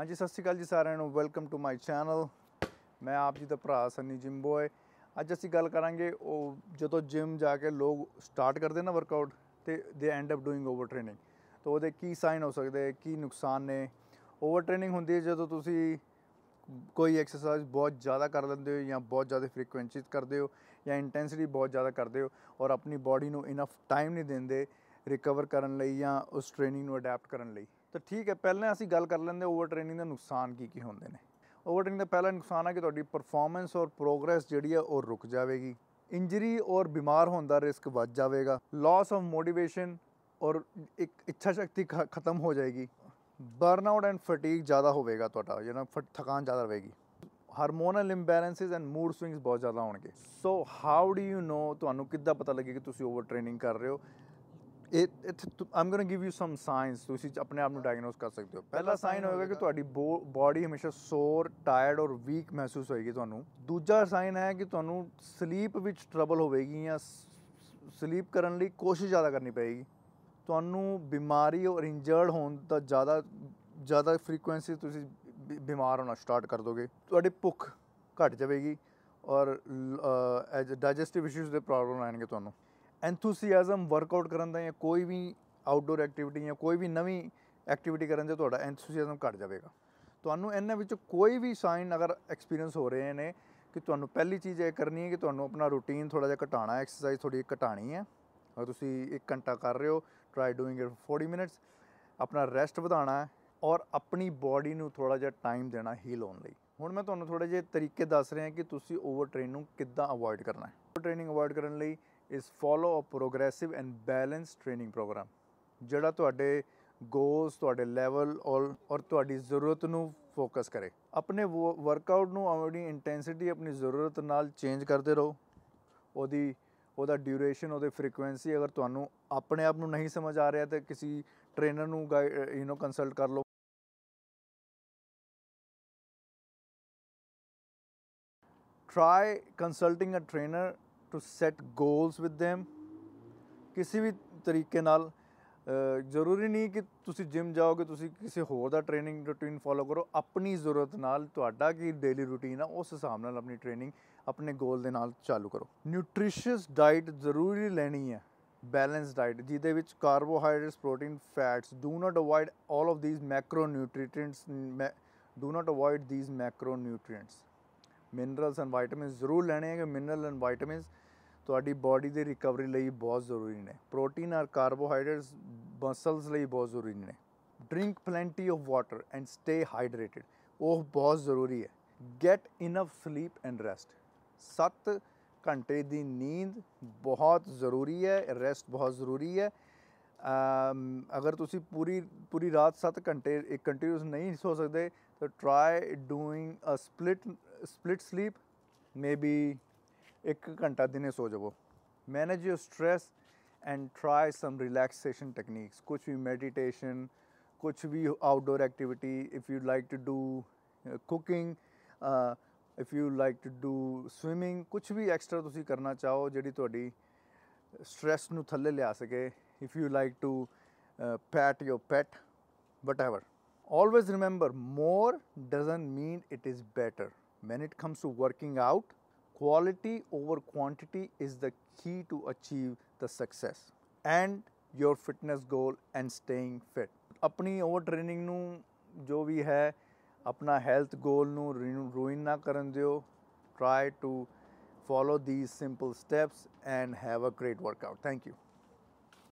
ਹਾਂਜੀ ਸਤਿ ਸ਼੍ਰੀ ਅਕਾਲ ਜੀ ਸਾਰਿਆਂ ਨੂੰ ਵੈਲਕਮ ਟੂ ਮਾਈ ਚੈਨਲ ਮੈਂ ਆਪ ਜੀ ਦਾ ਭਰਾ ਸੰਨੀ ਜਿਮ ਬੋਏ ਅੱਜ ਅਸੀਂ ਗੱਲ ਕਰਾਂਗੇ ਉਹ ਜਦੋਂ ਜਿਮ ਜਾ ਕੇ ਲੋਕ ਸਟਾਰਟ ਕਰਦੇ ਨਾ ਵਰਕਆਊਟ ਤੇ ਦੇ end up doing over training ਤਾਂ ਉਹਦੇ ਕੀ ਸਾਈਨ ਹੋ ਸਕਦੇ ਹੈ ਕੀ ਨੁਕਸਾਨ ਨੇ ਓਵਰ ਟ੍ਰੇਨਿੰਗ ਹੁੰਦੀ ਹੈ ਜਦੋਂ ਤੁਸੀਂ ਕੋਈ ਐਕਸਰਸਾਈਜ਼ ਬਹੁਤ ਜ਼ਿਆਦਾ ਕਰ ਲੈਂਦੇ ਹੋ ਜਾਂ ਬਹੁਤ ਜ਼ਿਆਦਾ ਫ੍ਰੀਕੁਐਂਸੀਜ਼ ਕਰਦੇ ਹੋ ਜਾਂ ਇੰਟੈਂਸਿਟੀ ਬਹੁਤ ਜ਼ਿਆਦਾ ਕਰਦੇ ਹੋ ਔਰ ਆਪਣੀ ਬਾਡੀ ਨੂੰ ਇਨਫ ਟਾਈਮ ਨਹੀਂ ਦਿੰਦੇ ਰਿਕਵਰ ਕਰਨ ਲਈ ਜਾਂ ਉਸ ਟ੍ਰੇਨਿੰਗ ਨੂੰ ਅਡਾਪਟ ਕਰਨ ਲਈ ਤਾਂ ਠੀਕ ਹੈ ਪਹਿਲਾਂ ਅਸੀਂ ਗੱਲ ਕਰ ਲੈਂਦੇ ਓਵਰ ਟ੍ਰੇਨਿੰਗ ਦੇ ਨੁਕਸਾਨ ਕੀ ਕੀ ਹੁੰਦੇ ਨੇ ਓਵਰ ਟ੍ਰੇਨਿੰਗ ਦਾ ਪਹਿਲਾ ਨੁਕਸਾਨ ਹੈ ਕਿ ਤੁਹਾਡੀ ਪਰਫਾਰਮੈਂਸ ਔਰ ਪ੍ਰੋਗਰੈਸ ਜਿਹੜੀ ਹੈ ਉਹ ਰੁਕ ਜਾਵੇਗੀ ਇੰਜਰੀ ਔਰ ਬਿਮਾਰ ਹੋਣ ਦਾ ਰਿਸਕ ਵੱਧ ਜਾਵੇਗਾ ਲਾਸ ਆਫ ਮੋਟੀਵੇਸ਼ਨ ਔਰ ਇੱਕ ਇੱਛਾ ਸ਼ਕਤੀ ਖਤਮ ਹੋ ਜਾਏਗੀ ਬਰਨ ਆਊਟ ਐਂਡ ਫਟੀਗ ਜ਼ਿਆਦਾ ਹੋਵੇਗਾ ਤੁਹਾਡਾ ਯਾਨੀ ਥਕਾਨ ਜ਼ਿਆਦਾ ਰਹੇਗੀ hormonal imbalances and mood swings ਬਹੁਤ ਜ਼ਿਆਦਾ ਹੋਣਗੇ so how do you know ਤੁਹਾਨੂੰ ਕਿੱਦਾਂ ਪਤਾ ਲੱਗੇ ਕਿ ਤੁਸੀਂ ਓਵਰ ਟ੍ਰੇਨਿੰਗ ਕਰ ਰਹੇ ਹੋ ਇਹ I'm going give you some signs ਤੁਸੀਂ ਆਪਣੇ ਆਪ ਨੂੰ ਡਾਇਗਨੋਸ ਕਰ ਸਕਦੇ ਹੋ ਪਹਿਲਾ ਸਾਈਨ ਹੋਏਗਾ ਕਿ ਤੁਹਾਡੀ ਬਾਡੀ ਹਮੇਸ਼ਾ ਸੋਰ ਟਾਇਰਡ ਔਰ ਵੀਕ ਮਹਿਸੂਸ ਹੋਏਗੀ ਤੁਹਾਨੂੰ ਦੂਜਾ ਸਾਈਨ ਹੈ ਕਿ ਤੁਹਾਨੂੰ ਸਲੀਪ ਵਿੱਚ ਟਰਬਲ ਹੋਵੇਗੀ ਜਾਂ ਸਲੀਪ ਕਰਨ ਲਈ ਕੋਸ਼ਿਸ਼ ਜ਼ਿਆਦਾ ਕਰਨੀ ਪਏਗੀ ਤੁਹਾਨੂੰ ਬਿਮਾਰੀ ਔਰ ਇੰਜਰਡ ਹੋਣ ਦਾ ਜ਼ਿਆਦਾ ਜ਼ਿਆਦਾ ਫ੍ਰੀਕੁਐਂਸੀ ਤੁਸੀਂ ਬਿਮਾਰ ਹੋਣਾ ਸਟਾਰਟ ਕਰ ਦੋਗੇ ਤੁਹਾਡੀ ਭੁੱਖ ਘਟ ਜਾਵੇਗੀ ਔਰ ਡਾਈਜੈਸਟਿਵ ਇਸ਼ੂਜ਼ ਦੇ ਪ੍ਰੋਬਲਮ ਆਣਗੇ ਤੁਹਾਨੂੰ ਐਂਥੂਸੀਆਜ਼ਮ ਵਰਕਆਊਟ ਕਰਨ ਦਾ ਜਾਂ ਕੋਈ ਵੀ ਆਊਟਡੋਰ ਐਕਟੀਵਿਟੀ ਜਾਂ ਕੋਈ ਵੀ ਨਵੀਂ ਐਕਟੀਵਿਟੀ ਕਰਨ ਦੇ ਤੁਹਾਡਾ ਐਂਥੂਸੀਆਜ਼ਮ ਘਟ ਜਾਵੇਗਾ ਤੁਹਾਨੂੰ ਇਹਨਾਂ ਵਿੱਚ ਕੋਈ ਵੀ ਸਾਈਨ ਅਗਰ ਐਕਸਪੀਰੀਅੰਸ ਹੋ ਰਹੇ ਨੇ ਕਿ ਤੁਹਾਨੂੰ ਪਹਿਲੀ ਚੀਜ਼ ਇਹ ਕਰਨੀ ਹੈ ਕਿ ਤੁਹਾਨੂੰ ਆਪਣਾ ਰੁਟੀਨ ਥੋੜਾ ਜਿਹਾ ਘਟਾਣਾ ਐਕਸਰਸਾਈਜ਼ ਥੋੜੀ ਘਟਾਣੀ ਹੈ ਔਰ ਤੁਸੀਂ 1 ਘੰਟਾ ਕਰ ਰਹੇ ਹੋ ਟਰਾਈ ਡੂਇੰਗ ਇਟ 40 ਮਿੰਟਸ ਆਪਣਾ ਰੈਸਟ ਵਧਾਣਾ ਔਰ ਆਪਣੀ ਬਾਡੀ ਨੂੰ ਥੋੜਾ ਜਿਹਾ ਟਾਈਮ ਦੇਣਾ ਹੀਲ ਹੋਣ ਲਈ ਹੁਣ ਮੈਂ ਤੁਹਾਨੂੰ ਥੋੜੇ ਜਿਹੇ ਤਰੀਕੇ ਦੱਸ ਰਿਹਾ ਕਿ ਤੁਸੀਂ ਓਵਰ ਟ੍ਰੇਨ ਨੂੰ ਕਿੱਦਾਂ ਅਵੋਇਡ ਕਰਨਾ ਹੈ ਓਵਰ ਟ੍ਰੇਨਿੰਗ ਅਵੋਇਡ ਕਰਨ ਲਈ ਇਸ follow a progressive and balance training program ਜਿਹੜਾ ਤੁਹਾਡੇ ਗੋਲਸ ਤੁਹਾਡੇ ਲੈਵਲ ਔਰ ਤੁਹਾਡੀ ਜ਼ਰੂਰਤ ਨੂੰ ਫੋਕਸ ਕਰੇ ਆਪਣੇ ਵਰਕਆਊਟ ਨੂੰ ਆਪਣੀ ਇੰਟੈਂਸਿਟੀ ਆਪਣੀ ਜ਼ਰੂਰਤ ਨਾਲ ਚੇਂਜ ਕਰਦੇ ਰਹੋ ਉਹਦੀ ਉਹਦਾ ਡਿਊਰੇਸ਼ਨ ਉਹਦੇ ਫ੍ਰੀਕੁਐਂਸੀ ਅਗਰ ਤੁਹਾਨੂੰ ਆਪਣੇ ਆਪ ਨੂੰ ਨਹੀਂ ਸਮਝ ਆ ਰਿਹਾ ਤਾਂ ਕਿਸੇ ਟ੍ਰੇਨਰ ਨੂੰ ਯੂ نو ਕੰਸਲਟ ਕਰ ਲਓ try consulting a trainer to set goals with them ਕਿਸੇ ਵੀ ਤਰੀਕੇ ਨਾਲ ਜ਼ਰੂਰੀ ਨਹੀਂ ਕਿ ਤੁਸੀਂ ਜਿਮ ਜਾਓਗੇ ਤੁਸੀਂ ਕਿਸੇ ਹੋਰ ਦਾ ਟ੍ਰੇਨਿੰਗ ਰੂਟੀਨ ਫੋਲੋ ਕਰੋ ਆਪਣੀ ਜ਼ਰੂਰਤ ਨਾਲ ਤੁਹਾਡਾ ਕੀ ਡੇਲੀ ਰੂਟੀਨ ਆ ਉਸ ਹਿਸਾਬ ਨਾਲ ਆਪਣੀ ਟ੍ਰੇਨਿੰਗ ਆਪਣੇ ਗੋਲ ਦੇ ਨਾਲ ਚਾਲੂ ਕਰੋ ਨਿਊਟ੍ਰੀਸ਼ੀਅਸ ਡਾਈਟ ਜ਼ਰੂਰੀ ਲੈਣੀ ਹੈ ਬੈਲੈਂਸ ਡਾਈਟ ਜਿਹਦੇ ਵਿੱਚ carbohydrates protein fats do not avoid all of these macro nutrients do not avoid these macro nutrients minerals and vitamins ਜ਼ਰੂਰ ਲੈਣੇ ਹੈਗੇ ਮਿਨਰਲ ਐਂਡ ਵਿਟਾਮਿਨਸ ਤੁਹਾਡੀ ਬਾਡੀ ਦੇ ਰਿਕਵਰੀ ਲਈ ਬਹੁਤ ਜ਼ਰੂਰੀ ਨੇ ਪ੍ਰੋਟੀਨ ਔਰ ਕਾਰਬੋਹਾਈਡਰੇਟਸ ਮਸਲਸ ਲਈ ਬਹੁਤ ਜ਼ਰੂਰੀ ਨੇ drink plenty of water and stay hydrated ਉਹ ਬਹੁਤ ਜ਼ਰੂਰੀ ਹੈ get enough sleep and rest 7 ਘੰਟੇ ਦੀ ਨੀਂਦ ਬਹੁਤ ਜ਼ਰੂਰੀ ਹੈ ਰੈਸਟ ਬਹੁਤ ਜ਼ਰੂਰੀ ਹੈ ਅਗਰ ਤੁਸੀਂ ਪੂਰੀ ਪੂਰੀ ਰਾਤ 7 ਘੰਟੇ ਇੱਕ ਕੰਟੀਨਿਊਸ ਨਹੀਂ ਸੋ ਸਕਦੇ ਤਾਂ try doing a split split sleep maybe 1 ਘੰਟਾ ਦਿਨੇ ਸੋ ਜਾਵੋ manage your stress and try some relaxation techniques ਕੁਝ ਵੀ ਮੈਡੀਟੇਸ਼ਨ ਕੁਝ ਵੀ outdoor activity if you like to do cooking if you like to do swimming ਕੁਝ ਵੀ ਐਕਸਟਰਾ ਤੁਸੀਂ ਕਰਨਾ ਚਾਹੋ ਜਿਹੜੀ ਤੁਹਾਡੀ ਸਟ्रेस ਨੂੰ ਥੱਲੇ ਲਿਆ ਸਕੇ if you like to uh, pat your pet, whatever. Always remember more doesn't mean it is better. When it comes to working out, quality over quantity is the key to achieve the success and your fitness goal and staying fit. ਆਪਣੀ overtraining training ਨੂੰ ਜੋ ਵੀ ਹੈ apna health goal ਨੂੰ ruin ਨਾ ਕਰਨ ਦਿਓ try to follow these simple steps and have a great workout. Thank you.